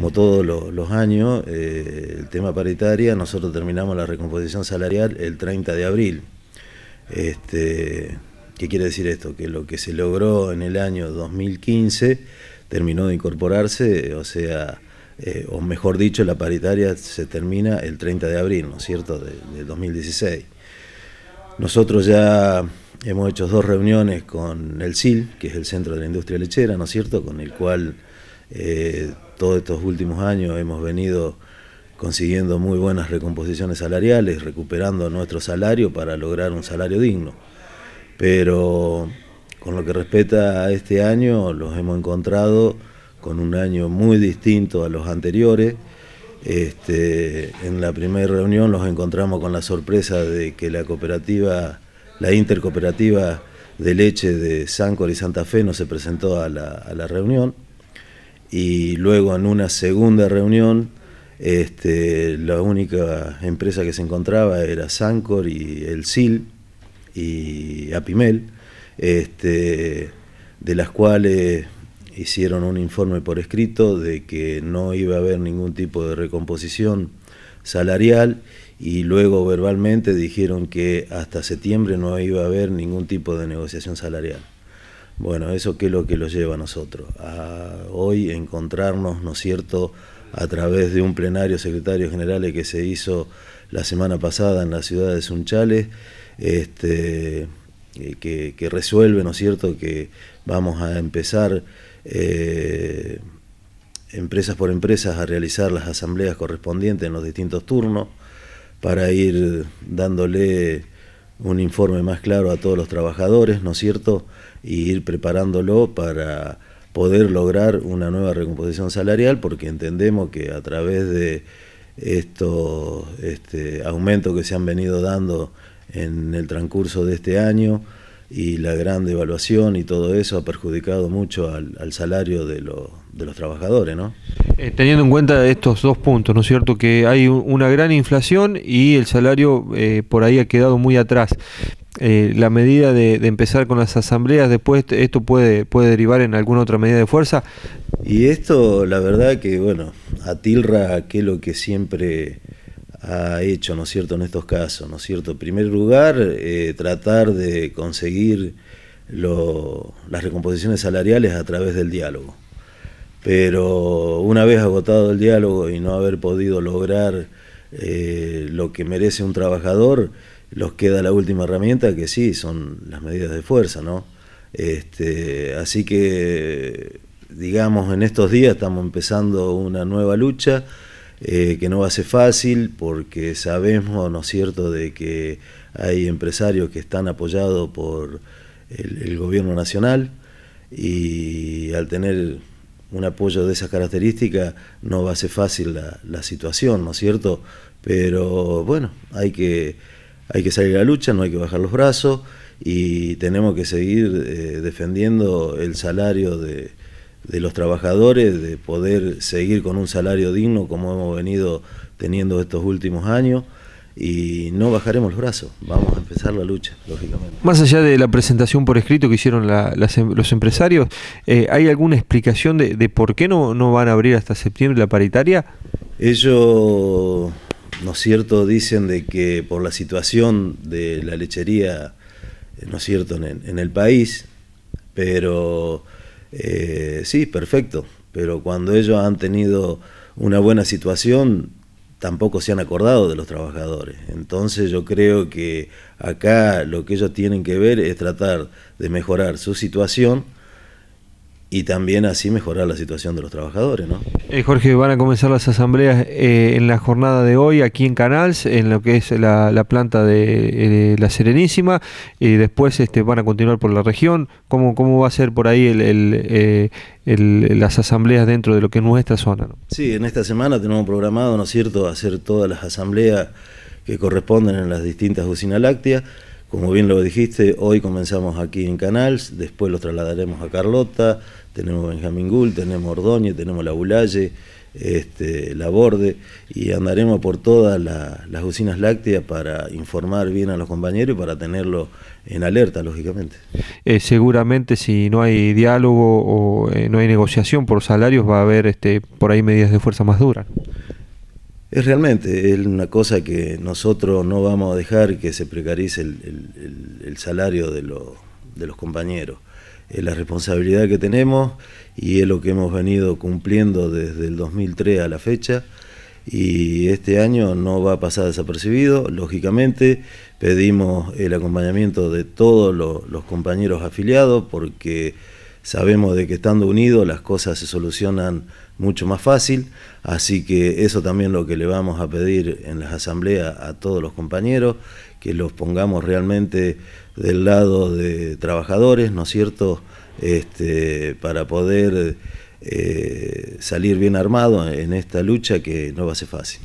como todos los, años, eh, el tema paritaria, nosotros terminamos la recomposición salarial el 30 de abril. Este, ¿Qué quiere decir esto? Que lo que se logró en el año 2015 terminó de incorporarse, o sea, eh, o mejor dicho, la paritaria se termina el 30 de abril, ¿no es cierto?, de, de 2016. Nosotros ya hemos hecho dos reuniones con el SIL, que es el Centro de la Industria Lechera, ¿no es cierto?, con el cual eh, todos estos últimos años hemos venido consiguiendo muy buenas recomposiciones salariales, recuperando nuestro salario para lograr un salario digno. Pero con lo que respecta a este año, los hemos encontrado con un año muy distinto a los anteriores. Este, en la primera reunión los encontramos con la sorpresa de que la cooperativa, la intercooperativa de leche de Sáncor y Santa Fe no se presentó a la reunión y luego en una segunda reunión este, la única empresa que se encontraba era Sancor y el SIL y Apimel, este, de las cuales hicieron un informe por escrito de que no iba a haber ningún tipo de recomposición salarial y luego verbalmente dijeron que hasta septiembre no iba a haber ningún tipo de negociación salarial. Bueno, eso qué es lo que lo lleva a nosotros, a hoy encontrarnos, ¿no es cierto?, a través de un plenario secretario general que se hizo la semana pasada en la ciudad de Sunchales, este, eh, que, resuelve, ¿no es cierto?, que vamos a empezar eh, empresas por empresas a realizar las asambleas correspondientes en los distintos turnos para ir dándole un informe más claro a todos los trabajadores, ¿no es cierto? Y ir preparándolo para poder lograr una nueva recomposición salarial, porque entendemos que a través de estos este, aumentos que se han venido dando en el transcurso de este año, y la gran devaluación y todo eso ha perjudicado mucho al, salario de, los trabajadores, ¿no? Eh, teniendo en cuenta estos dos puntos, ¿no es cierto? Que hay una gran inflación y el salario eh, por ahí ha quedado muy atrás. Eh, la medida de, empezar con las asambleas, después esto puede, puede derivar en alguna otra medida de fuerza. Y esto, la verdad que, bueno, atilra lo que siempre ha hecho, ¿no es cierto?, en estos casos, ¿no es cierto? En primer lugar, eh, tratar de conseguir las recomposiciones salariales a través del diálogo. Pero una vez agotado el diálogo y no haber podido lograr eh, lo que merece un trabajador, los queda la última herramienta que sí, son las medidas de fuerza, ¿no? Este, así que, digamos, en estos días estamos empezando una nueva lucha. Eh, que no va a ser fácil porque sabemos, ¿no es cierto?, de que hay empresarios que están apoyados por el, gobierno nacional y al tener un apoyo de esas características no va a ser fácil la, situación, ¿no es cierto? Pero bueno, hay que, hay que salir a la lucha, no hay que bajar los brazos y tenemos que seguir eh, defendiendo el salario de, de los trabajadores, de poder seguir con un salario digno como hemos venido teniendo estos últimos años y no bajaremos los brazos, vamos a empezar la lucha, lógicamente. Más allá de la presentación por escrito que hicieron em-, los empresarios, eh, ¿hay alguna explicación de, por qué no, no van a abrir hasta septiembre la paritaria? Ellos, ¿no es cierto?, dicen de que por la situación de la lechería, ¿no es cierto?, en, en el país, pero eh, sí, perfecto, pero cuando ellos han tenido una buena situación, tampoco se han acordado de los trabajadores. Entonces yo creo que acá lo que ellos tienen que ver es tratar de mejorar su situación y también así mejorar la situación de los trabajadores. ¿no? Eh, Jorge, van a comenzar las asambleas eh, en la jornada de hoy aquí en Canals, en lo que es la, planta eh, de la Serenísima, y después este, van a continuar por la región. ¿Cómo, cómo va a ser por ahí el, las asambleas dentro de lo que es nuestra zona? Sí, en esta semana tenemos programado, ¿no es cierto?, hacer todas las asambleas que corresponden en las distintas usinas lácteas. Como bien lo dijiste, hoy comenzamos aquí en Canals, después los trasladaremos a Carlota, tenemos Benjamín Gull, tenemos Ordóñez, tenemos La Bulalle, este, La Borde, y andaremos por todas las usinas lácteas para informar bien a los compañeros y para tenerlo en alerta, lógicamente. Eh, seguramente si no hay diálogo o eh, no hay negociación por salarios, va a haber este, por ahí medidas de fuerza más duras. Es realmente una cosa que nosotros no vamos a dejar que se precarice el, salario de, los compañeros. Es la responsabilidad que tenemos y es lo que hemos venido cumpliendo desde el 2003 a la fecha. Y este año no va a pasar desapercibido. Lógicamente pedimos el acompañamiento de todos los, los compañeros afiliados porque sabemos de que estando unidos las cosas se solucionan mucho más fácil, así que eso también lo que le vamos a pedir en las asambleas a todos los compañeros, que los pongamos realmente del lado de trabajadores, ¿no es cierto?, este, para poder eh, salir bien armado en esta lucha que no va a ser fácil.